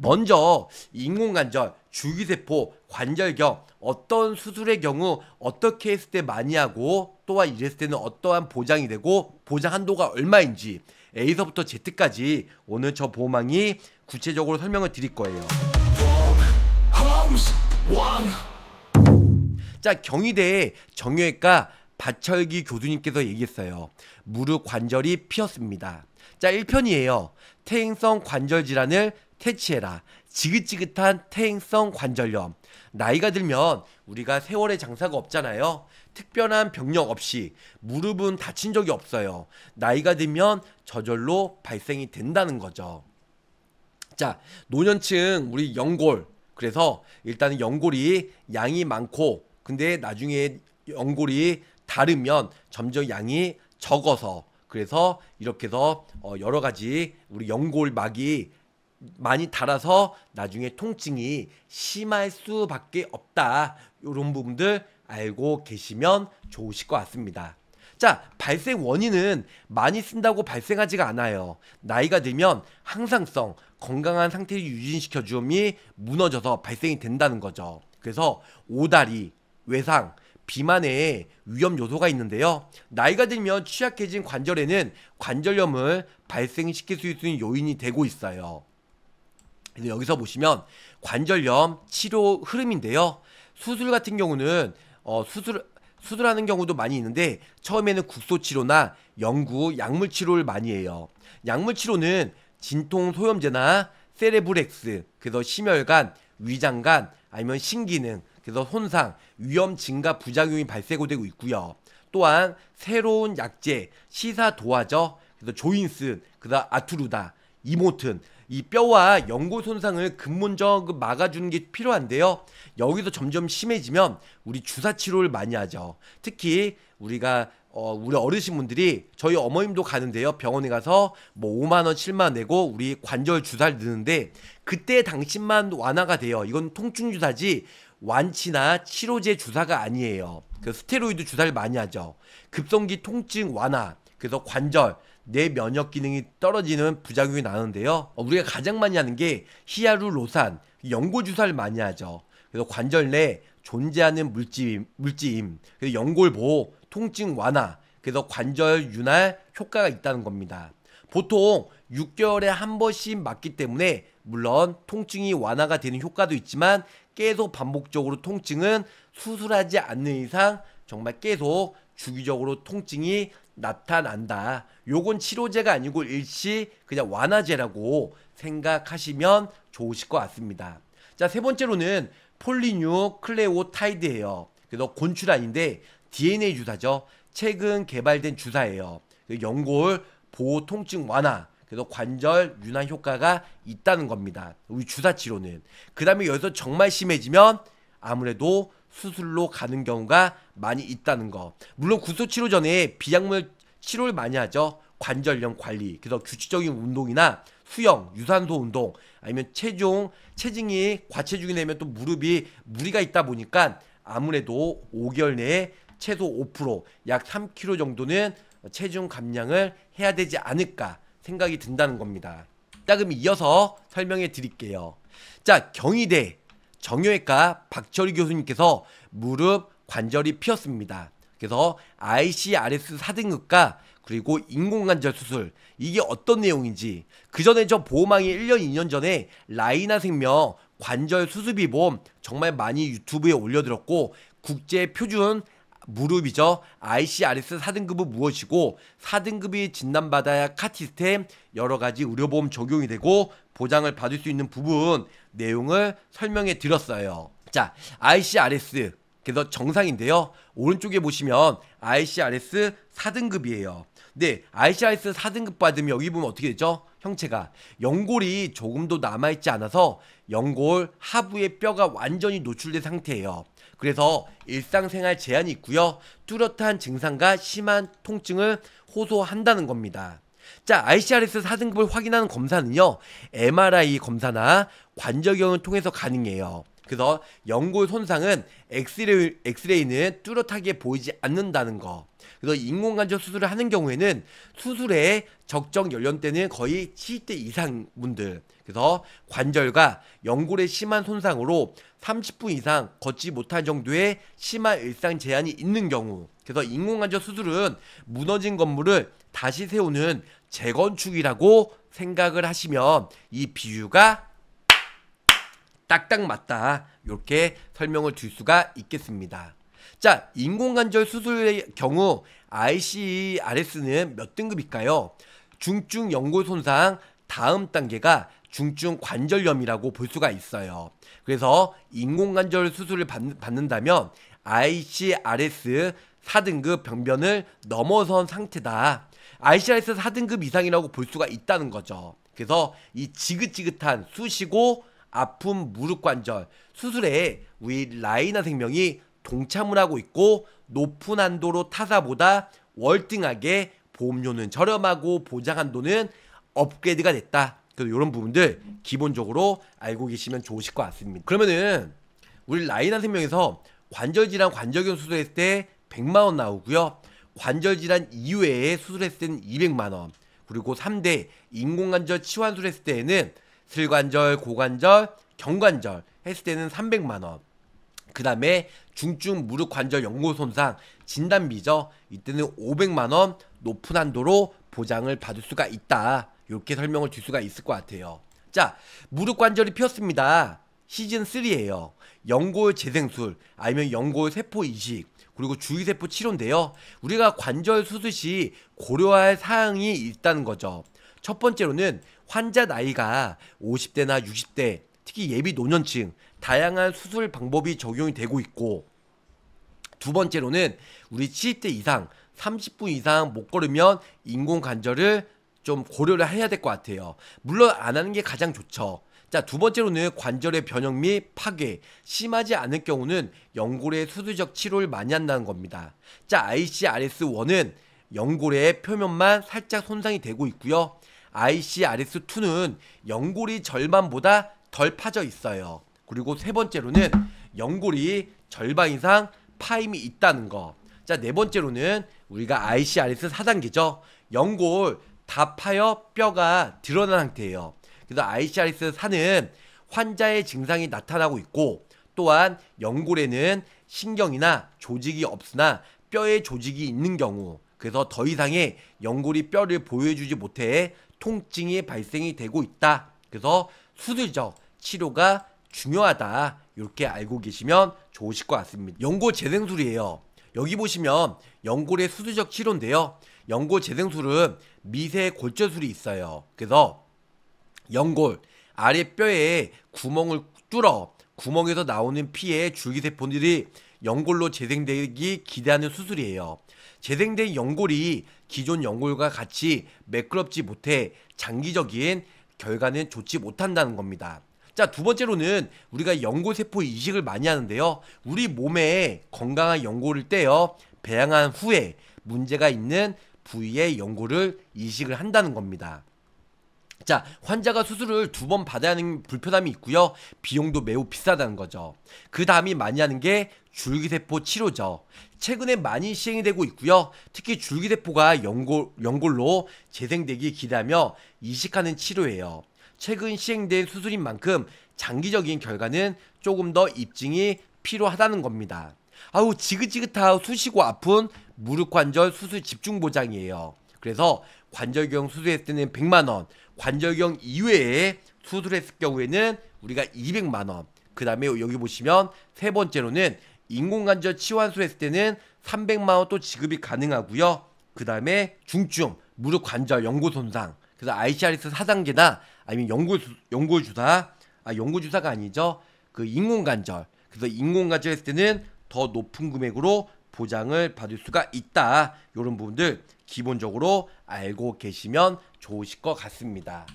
먼저 인공관절, 주기세포, 관절경 어떤 수술의 경우 어떻게 했을 때 많이 하고 또한 이랬을 때는 어떠한 보장이 되고 보장 한도가 얼마인지 A서부터 Z까지 오늘 저 보험망이 구체적으로 설명을 드릴 거예요. 자 경희대 정형외과 박철기 교수님께서 얘기했어요. 무릎 관절이 피었습니다. 자 1편이에요. 퇴행성 관절 질환을 퇴치해라. 지긋지긋한 퇴행성 관절염. 나이가 들면 우리가 세월의 장사가 없잖아요. 특별한 병력 없이 무릎은 다친 적이 없어요. 나이가 들면 저절로 발생이 된다는 거죠. 자, 노년층 우리 연골. 그래서 일단은 연골이 양이 많고 근데 나중에 연골이 다르면 점점 양이 적어서 그래서 이렇게 해서 어, 여러 가지 우리 연골막이 많이 달아서 나중에 통증이 심할 수밖에 없다. 이런 부분들 알고 계시면 좋으실 것 같습니다. 자, 발생 원인은 많이 쓴다고 발생하지가 않아요. 나이가 들면 항상성, 건강한 상태를 유지시켜 주음이 무너져서 발생이 된다는 거죠. 그래서 오다리, 외상, 비만의 위험 요소가 있는데요. 나이가 들면 취약해진 관절에는 관절염을 발생시킬 수 있는 요인이 되고 있어요. 여기서 보시면 관절염 치료 흐름인데요. 수술 같은 경우는 어, 수술 수술하는 경우도 많이 있는데 처음에는 국소 치료나 연구 약물 치료를 많이 해요. 약물 치료는 진통 소염제나 세레브렉스 그래서 심혈관, 위장관 아니면 신기능 그래서 손상, 위험 증가 부작용이 발생되고 있고요. 또한 새로운 약제, 시사 도화저, 그래서 조인슨 그다음 아투르다, 이모튼 이 뼈와 연골 손상을 근본적으로 그 막아주는 게 필요한데요. 여기서 점점 심해지면 우리 주사 치료를 많이 하죠. 특히 우리가 어, 우리 어르신분들이 저희 어머님도 가는데요. 병원에 가서 뭐 5만 원, 7만 원 내고 우리 관절 주사를 드는데 그때 당신만 완화가 돼요. 이건 통증 주사지 완치나 치료제 주사가 아니에요. 그 스테로이드 주사를 많이 하죠. 급성기 통증 완화, 그래서 관절, 내 면역 기능이 떨어지는 부작용이 나는데요. 어, 우리가 가장 많이 하는 게 히아루로산, 연고 주사를 많이 하죠. 그래서 관절 내 존재하는 물질, 물질임, 그래서 연골 보호, 통증 완화, 그래서 관절 윤활 효과가 있다는 겁니다. 보통 6개월에 한 번씩 맞기 때문에 물론 통증이 완화가 되는 효과도 있지만 계속 반복적으로 통증은 수술하지 않는 이상 정말 계속 주기적으로 통증이 나타난다. 요건 치료제가 아니고 일시 그냥 완화제라고 생각하시면 좋으실 것 같습니다. 자, 세 번째로는 폴리뉴 클레오타이드예요. 그래서 곤출 아닌데 DNA 주사죠. 최근 개발된 주사예요. 그 연골 보호 통증 완화, 그래서 관절 유난 효과가 있다는 겁니다. 우리 주사 치료는. 그 다음에 여기서 정말 심해지면 아무래도 수술로 가는 경우가 많이 있다는 거. 물론 구소 치료 전에 비약물 치료를 많이 하죠. 관절염 관리, 그래서 규칙적인 운동이나 수영, 유산소 운동, 아니면 체중, 체중이 과체중이 되면 또 무릎이 무리가 있다 보니까 아무래도 5개월 내에 최소 5%약 3kg 정도는 체중 감량을 해야 되지 않을까 생각이 든다는 겁니다. 따금 이어서 설명해 드릴게요. 자, 경희대 정형외과 박철희 교수님께서 무릎 관절이 피었습니다. 그래서 ICRS 4등급과 그리고 인공관절 수술 이게 어떤 내용인지 그 전에 저 보호망이 1년 2년 전에 라이나 생명 관절 수술비보험 정말 많이 유튜브에 올려드렸고 국제 표준 무릎이죠. ICRS 4등급은 무엇이고 4등급이 진단받아야 카티스템 여러 가지 의료보험 적용이 되고 보장을 받을 수 있는 부분 내용을 설명해 드렸어요. 자, ICRS 그래서 정상인데요. 오른쪽에 보시면 ICRS 4등급이에요. 네, ICRS 4등급 받으면 여기 보면 어떻게 되죠? 형체가 연골이 조금도 남아있지 않아서 연골 하부에 뼈가 완전히 노출된 상태예요. 그래서 일상생활 제한이 있고요. 뚜렷한 증상과 심한 통증을 호소한다는 겁니다. 자, ICRS 4등급을 확인하는 검사는요. MRI 검사나 관절경을 통해서 가능해요. 그래서 연골 손상은 엑스레이, 엑스레이는 뚜렷하게 보이지 않는다는 거. 그래서 인공관절 수술을 하는 경우에는 수술에 적정 연령대는 거의 70대 이상 분들, 그래서 관절과 연골의 심한 손상으로 30분 이상 걷지 못할 정도의 심한 일상 제한이 있는 경우 그래서 인공관절 수술은 무너진 건물을 다시 세우는 재건축이라고 생각을 하시면 이 비유가 딱딱 맞다 이렇게 설명을 줄 수가 있겠습니다. 자, 인공관절 수술의 경우 ICRS는 몇 등급일까요? 중증 연골 손상 다음 단계가 중증 관절염이라고 볼 수가 있어요. 그래서 인공관절 수술을 받는다면 ICRS 4등급 병변을 넘어선 상태다. ICRS 4등급 이상이라고 볼 수가 있다는 거죠. 그래서 이 지긋지긋한 쑤시고 아픈 무릎 관절 수술에 우리 라이나 생명이 동참을 하고 있고 높은 한도로 타사보다 월등하게 보험료는 저렴하고 보장 한도는 업그레이드가 됐다. 그래서 이런 부분들 기본적으로 알고 계시면 좋으실 것 같습니다. 그러면은 우리 라인 한섯 명에서 관절 질환 관절경 수술했을 때 100만 원 나오고요. 관절 질환 이외에 수술했을 때는 200만 원. 그리고 3대 인공관절 치환술 했을 때에는 슬관절, 고관절, 경관절 했을 때는 300만 원. 그 다음에 중증 무릎 관절 연골 손상 진단비죠. 이때는 500만 원 높은 한도로 보장을 받을 수가 있다. 이렇게 설명을 줄 수가 있을 것 같아요. 자, 무릎 관절이 피었습니다 시즌 3예요. 연골 재생술 아니면 연골 세포 이식 그리고 주위세포 치료인데요. 우리가 관절 수술 시 고려할 사항이 있다는 거죠. 첫 번째로는 환자 나이가 50대나 60대, 특히 예비 노년층, 다양한 수술 방법이 적용이 되고 있고, 두 번째로는 우리 70대 이상, 30분 이상 못 걸으면 인공 관절을 좀 고려를 해야 될 것 같아요. 물론 안 하는 게 가장 좋죠. 자, 두 번째로는 관절의 변형 및 파괴. 심하지 않을 경우는 연골의 수술적 치료를 많이 한다는 겁니다. 자, ICRS1은 연골의 표면만 살짝 손상이 되고 있고요. ICRS2는 연골이 절반보다 덜 파져 있어요. 그리고 세 번째로는 연골이 절반 이상 파임이 있다는 거. 자, 네 번째로는 우리가 ICRS 4단계죠. 연골 다 파여 뼈가 드러난 상태예요. 그래서 아이시아리스 산은 환자의 증상이 나타나고 있고 또한 연골에는 신경이나 조직이 없으나 뼈에 조직이 있는 경우 그래서 더 이상의 연골이 뼈를 보여주지 못해 통증이 발생이 되고 있다. 그래서 수술적 치료가 중요하다. 이렇게 알고 계시면 좋으실 것 같습니다. 연골 재생술이에요. 여기 보시면 연골의 수술적 치료인데요. 연골 재생술은 미세 골절술이 있어요. 그래서 연골 아래 뼈에 구멍을 뚫어 구멍에서 나오는 피에 줄기세포들이 연골로 재생되기 기대하는 수술이에요. 재생된 연골이 기존 연골과 같이 매끄럽지 못해 장기적인 결과는 좋지 못한다는 겁니다. 자, 두 번째로는 우리가 연골세포 이식을 많이 하는데요. 우리 몸에 건강한 연골을 떼어 배양한 후에 문제가 있는 부위의 연고를 이식을 한다는 겁니다. 자, 환자가 수술을 두 번 받아야 하는 불편함이 있고요. 비용도 매우 비싸다는 거죠. 그 다음이 많이 하는 게 줄기세포 치료죠. 최근에 많이 시행이 되고 있고요. 특히 줄기세포가 연골, 연골로 재생되기 기대하며 이식하는 치료예요. 최근 시행된 수술인 만큼 장기적인 결과는 조금 더 입증이 필요하다는 겁니다. 아우 지긋지긋하고 쑤시고 아픈 무릎관절 수술 집중 보장이에요. 그래서 관절경 수술했을 때는 100만 원, 관절경 이외에 수술했을 경우에는 우리가 200만 원. 그다음에 여기 보시면 세 번째로는 인공관절 치환술 했을 때는 300만 원또 지급이 가능하고요. 그다음에 중증 무릎 관절 연골 손상. 그래서 ICRS 사단계나 아니면 연골 연골 주사 아 연골 주사가 아니죠. 그 인공관절. 그래서 인공관절 했을 때는 더 높은 금액으로 보장을 받을 수가 있다. 이런 부분들 기본적으로 알고 계시면 좋으실 것 같습니다.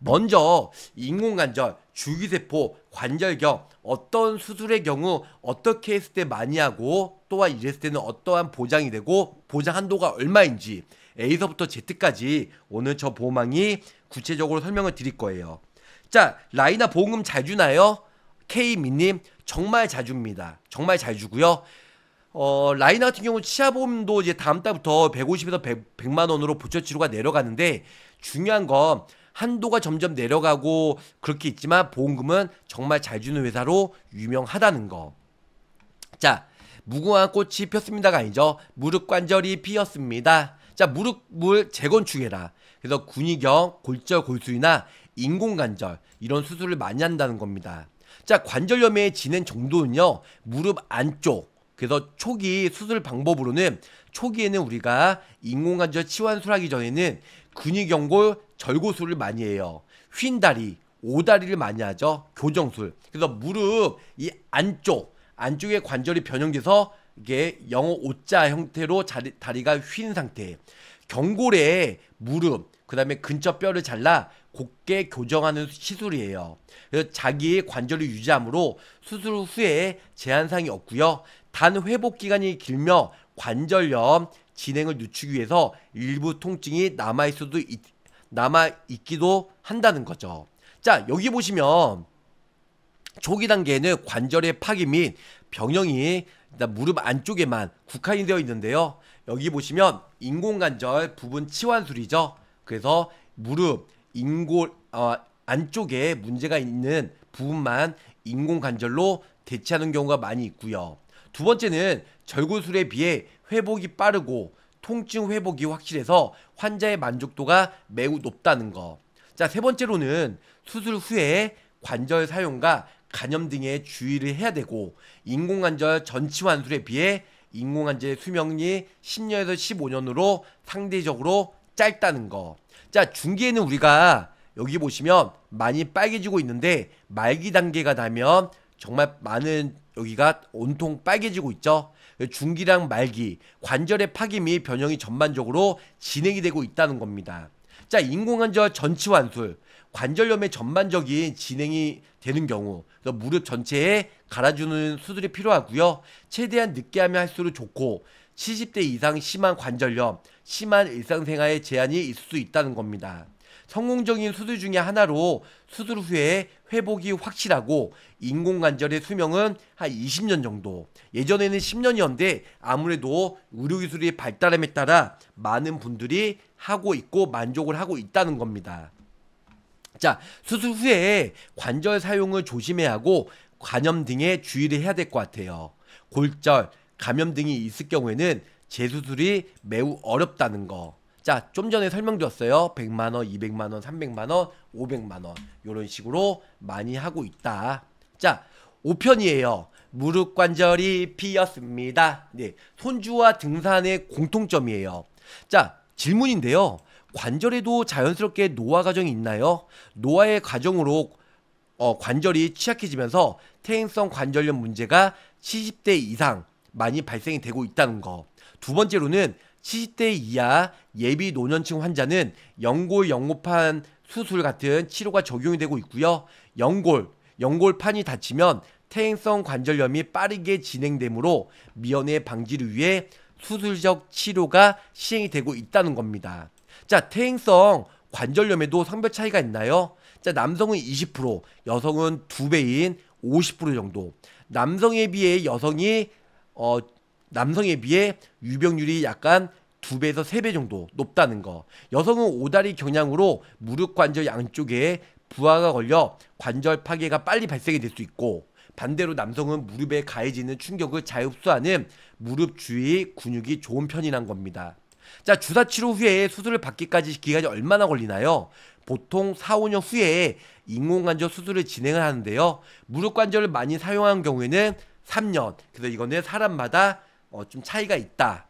먼저 인공관절, 주기세포 관절경 어떤 수술의 경우 어떻게 했을 때 많이 하고 또한 이랬을 때는 어떠한 보장이 되고 보장 한도가 얼마인지 A서부터 Z까지 오늘 저 보험망이 구체적으로 설명을 드릴 거예요. 자, 라이나 보험금 잘 주나요? k 미님 정말 잘 줍니다. 정말 잘 주고요. 어, 라인 같은 경우 치아보험도 이제 다음 달부터 150에서 100, 만 원으로 보철 치료가 내려가는데 중요한 건 한도가 점점 내려가고 그렇게 있지만 보험금은 정말 잘 주는 회사로 유명하다는 거. 자, 무궁화 꽃이 폈습니다가 아니죠. 무릎 관절이 피었습니다. 자, 무릎을 재건축해라. 그래서 군위경 골절 골수이나 인공관절 이런 수술을 많이 한다는 겁니다. 자, 관절염의 진행 정도는요. 무릎 안쪽 그래서 초기 수술 방법으로는 초기에는 우리가 인공관절 치환술 하기 전에는 근위경골 절고술을 많이 해요. 휜다리, 오다리를 많이 하죠. 교정술. 그래서 무릎 이 안쪽, 안쪽에 관절이 변형돼서 이게 영어 오자 형태로 자리, 다리가 휜 상태. 경골에 무릎, 그 다음에 근처 뼈를 잘라 곱게 교정하는 시술이에요. 그래서 자기의 관절을 유지함으로 수술 후에 제한상이 없고요. 단 회복 기간이 길며 관절염 진행을 늦추기 위해서 일부 통증이 남아 있어도 남아 있기도 한다는 거죠. 자, 여기 보시면 초기 단계에는 관절의 파기 및 병영이 무릎 안쪽에만 국한이 되어 있는데요. 여기 보시면 인공관절 부분 치환술이죠. 그래서 무릎 인골 어, 안쪽에 문제가 있는 부분만 인공관절로 대체하는 경우가 많이 있고요. 두 번째는 절구술에 비해 회복이 빠르고 통증 회복이 확실해서 환자의 만족도가 매우 높다는 거. 자, 세 번째로는 수술 후에 관절 사용과 간염 등의 주의를 해야 되고 인공관절 전치 환술에 비해 인공관절의 수명이 10년에서 15년으로 상대적으로 짧다는 거. 자, 중기에는 우리가 여기 보시면 많이 빨개지고 있는데 말기 단계가 나면 정말 많은 여기가 온통 빨개지고 있죠. 중기랑 말기, 관절의 파기 및 변형이 전반적으로 진행이 되고 있다는 겁니다. 자, 인공관절 전치환술. 관절염의 전반적인 진행이 되는 경우 무릎 전체에 갈아주는 수술이 필요하고요. 최대한 늦게 하면 할수록 좋고 70대 이상 심한 관절염, 심한 일상생활에 제한이 있을 수 있다는 겁니다. 성공적인 수술 중의 하나로 수술 후에 회복이 확실하고 인공관절의 수명은 한 20년 정도 예전에는 10년이었는데 아무래도 의료기술이 발달함에 따라 많은 분들이 하고 있고 만족을 하고 있다는 겁니다. 자, 수술 후에 관절 사용을 조심해야 하고 관염 등에 주의를 해야 될 것 같아요. 골절, 감염 등이 있을 경우에는 재수술이 매우 어렵다는 거. 자, 좀 전에 설명드렸어요. 100만 원, 200만 원, 300만 원, 500만 원. 요런 식으로 많이 하고 있다. 자, 5편이에요. 무릎 관절이 피었습니다. 네. 손주와 등산의 공통점이에요. 자, 질문인데요. 관절에도 자연스럽게 노화 과정이 있나요? 노화의 과정으로 어, 관절이 취약해지면서 퇴행성 관절염 문제가 70대 이상 많이 발생이 되고 있다는 거. 두 번째로는 70대 이하 예비 노년층 환자는 연골 연골판 수술 같은 치료가 적용이 되고 있고요. 연골, 연골판이 다치면 퇴행성 관절염이 빠르게 진행되므로 미연의 방지를 위해 수술적 치료가 시행이 되고 있다는 겁니다. 자, 퇴행성 관절염에도 성별 차이가 있나요? 자, 남성은 20%, 여성은 2배인 50% 정도. 남성에 비해 여성이 어, 남성에 비해 유병률이 약간 2배에서 3배 정도 높다는 거. 여성은 오다리 경향으로 무릎 관절 양쪽에 부하가 걸려 관절 파괴가 빨리 발생이 될 수 있고 반대로 남성은 무릎에 가해지는 충격을 잘 흡수하는 무릎 주위 근육이 좋은 편이란 겁니다. 자, 주사 치료 후에 수술을 받기까지 기간이 얼마나 걸리나요? 보통 4, 5년 후에 인공관절 수술을 진행을 하는데요. 무릎 관절을 많이 사용한 경우에는 3년. 그래서 이거는 사람마다 어, 좀 차이가 있다.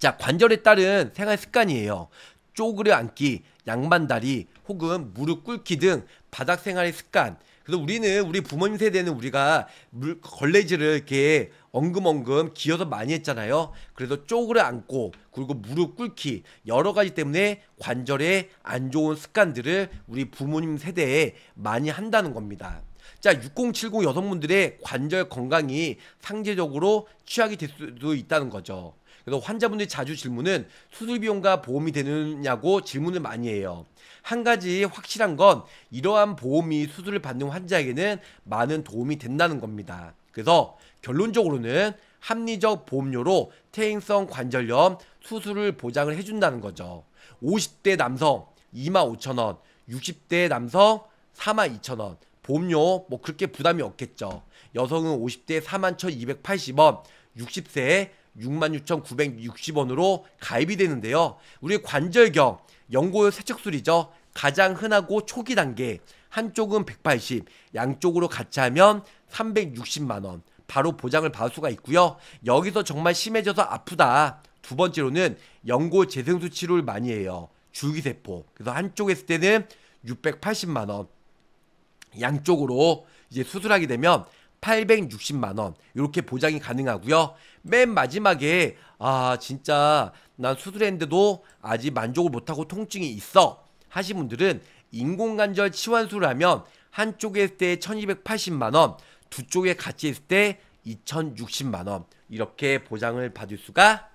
자, 관절에 따른 생활 습관이에요. 쪼그려 앉기, 양반다리, 혹은 무릎 꿇기 등 바닥 생활의 습관. 그래서 우리는 우리 부모님 세대는 우리가 물, 걸레질을 이렇게 엉금엉금 기어서 많이 했잖아요. 그래서 쪼그려 앉고 그리고 무릎 꿇기 여러 가지 때문에 관절에 안 좋은 습관들을 우리 부모님 세대에 많이 한다는 겁니다. 자, 6070 여성분들의 관절 건강이 상대적으로 취약이 될 수도 있다는 거죠. 그래서 환자분들이 자주 질문은 수술 비용과 보험이 되느냐고 질문을 많이 해요. 한 가지 확실한 건 이러한 보험이 수술을 받는 환자에게는 많은 도움이 된다는 겁니다. 그래서 결론적으로는 합리적 보험료로 퇴행성 관절염 수술을 보장을 해준다는 거죠. 50대 남성 25,000원, 60대 남성 42,000원, 보험료 뭐 그렇게 부담이 없겠죠. 여성은 50대에 41,280원, 60세에 66,960원으로 가입이 되는데요. 우리 관절경, 연골 세척술이죠. 가장 흔하고 초기 단계, 한쪽은 180, 양쪽으로 같이 하면 360만원. 바로 보장을 받을 수가 있고요. 여기서 정말 심해져서 아프다. 두 번째로는 연골 재생수 치료를 많이 해요. 줄기세포. 그래서 한쪽 했을 때는 680만원, 양쪽으로 이제 수술하게 되면 860만 원 이렇게 보장이 가능하고요. 맨 마지막에 아 진짜 난 수술했는데도 아직 만족을 못하고 통증이 있어 하신 분들은 인공관절 치환술을 하면 한쪽에 했을 때 1280만 원, 두 쪽에 같이 했을 때 2060만 원 이렇게 보장을 받을 수가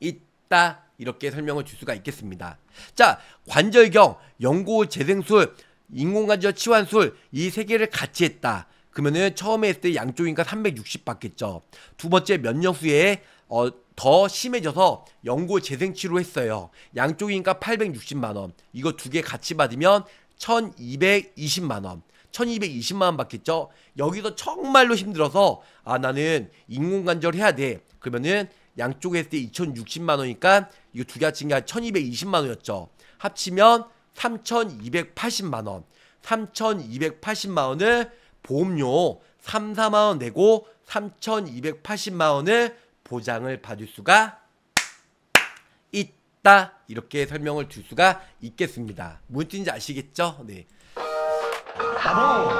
있다 이렇게 설명을 줄 수가 있겠습니다. 자 관절경 연고 재생술 인공관절 치환술 이 세 개를 같이 했다. 그러면은 처음에 했을 때 양쪽 인가 360 받겠죠. 두 번째 면역 수에 어, 더 심해져서 연골 재생 치료 했어요. 양쪽 인가 860만 원. 이거 두 개 같이 받으면 1220만 원. 1220만 원 받겠죠? 여기서 정말로 힘들어서 아 나는 인공관절 해야 돼. 그러면은 양쪽에 했을 때 2060만 원이니까 이거 두 개 합친 게 1220만 원이었죠. 합치면 3,280만 원, 3,280만 원을 보험료 3, 4만 원 내고 3,280만 원을 보장을 받을 수가 있다. 이렇게 설명을 줄 수가 있겠습니다. 무슨 뜻인지 아시겠죠? 네. 바보.